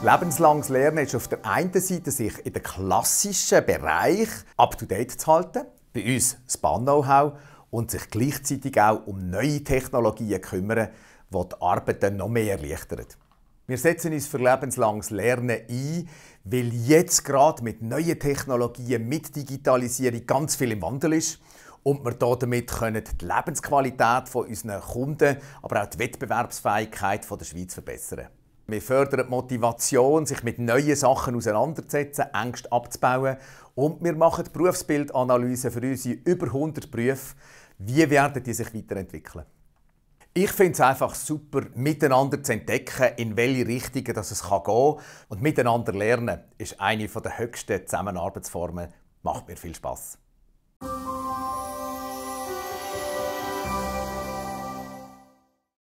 Lebenslanges Lernen ist auf der einen Seite, sich in den klassischen Bereich up-to-date zu halten, bei uns das Bahn-Know-how, und sich gleichzeitig auch um neue Technologien kümmern, die die Arbeiten noch mehr erleichtern. Wir setzen uns für lebenslanges Lernen ein, weil jetzt gerade mit neuen Technologien, mit Digitalisierung ganz viel im Wandel ist und wir damit können die Lebensqualität unserer Kunden, aber auch die Wettbewerbsfähigkeit der Schweiz verbessern. Wir fördern die Motivation, sich mit neuen Sachen auseinanderzusetzen, Ängste abzubauen. Und wir machen die Berufsbildanalyse für unsere über 100 Berufe. Wie werden die sich weiterentwickeln? Ich finde es einfach super, miteinander zu entdecken, in welche Richtung es gehen kann. Und miteinander lernen ist eine der höchsten Zusammenarbeitsformen. Macht mir viel Spaß.